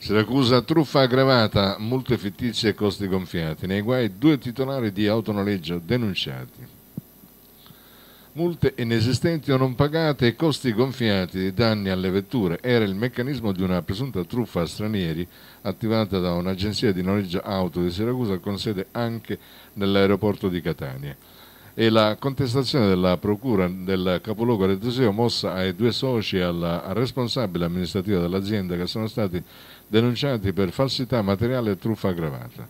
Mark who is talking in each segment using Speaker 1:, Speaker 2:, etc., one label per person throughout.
Speaker 1: Siracusa truffa aggravata, multe fittizie e costi gonfiati. Nei guai due titolari di autonoleggio denunciati. Multe inesistenti o non pagate e costi gonfiati di danni alle vetture era il meccanismo di una presunta truffa a stranieri attivata da un'agenzia di noleggio auto di Siracusa con sede anche nell'aeroporto di Catania e la contestazione della procura del capoluogo rettizio mossa ai due soci e alla responsabile amministrativa dell'azienda che sono stati denunciati per falsità materiale e truffa aggravata.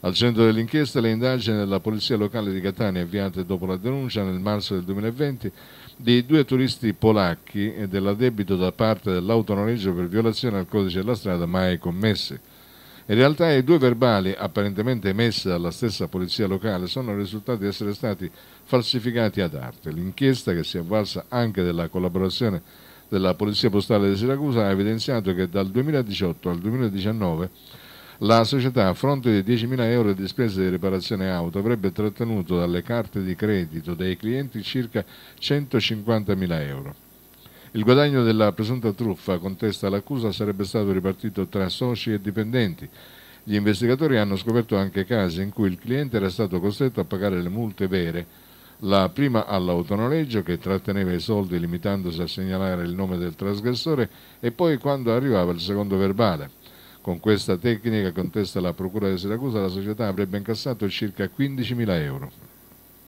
Speaker 1: Al centro dell'inchiesta le indagini della Polizia Locale di Catania avviate dopo la denuncia nel marzo del 2020 di due turisti polacchi e dell'addebito da parte dell'autonoleggio per violazione al codice della strada mai commesse. In realtà i due verbali, apparentemente emessi dalla stessa polizia locale, sono risultati essere stati falsificati ad arte. L'inchiesta, che si è avvalsa anche della collaborazione della Polizia Postale di Siracusa, ha evidenziato che dal 2018 al 2019 la società, a fronte di 10.000 euro di spese di riparazione auto, avrebbe trattenuto dalle carte di credito dei clienti circa 150.000 euro. Il guadagno della presunta truffa, contesta l'accusa, sarebbe stato ripartito tra soci e dipendenti. Gli investigatori hanno scoperto anche casi in cui il cliente era stato costretto a pagare le multe vere, la prima all'autonoleggio che tratteneva i soldi limitandosi a segnalare il nome del trasgressore e poi quando arrivava il secondo verbale. Con questa tecnica, contesta la Procura di Siracusa, la società avrebbe incassato circa 15.000 euro.